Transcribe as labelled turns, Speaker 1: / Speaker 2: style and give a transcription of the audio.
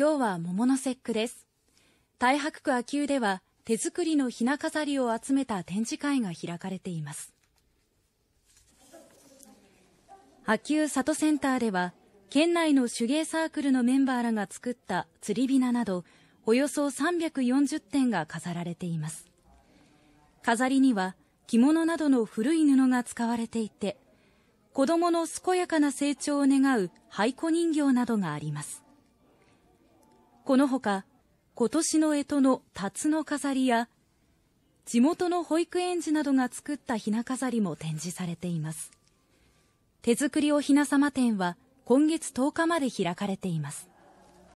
Speaker 1: 今日は桃の節句です太白区では手作りのひな飾りを集めた展示会が開かれています里センターでは県内の手芸サークルのメンバーらが作った釣りびななどおよそ340点が飾られています飾りには着物などの古い布が使われていて子どもの健やかな成長を願う廃古人形などがありますこのほか、今年の干支の辰の飾りや、地元の保育園児などが作ったひな飾りも展示されています。手作りおひなさま展は今月10日まで開かれています。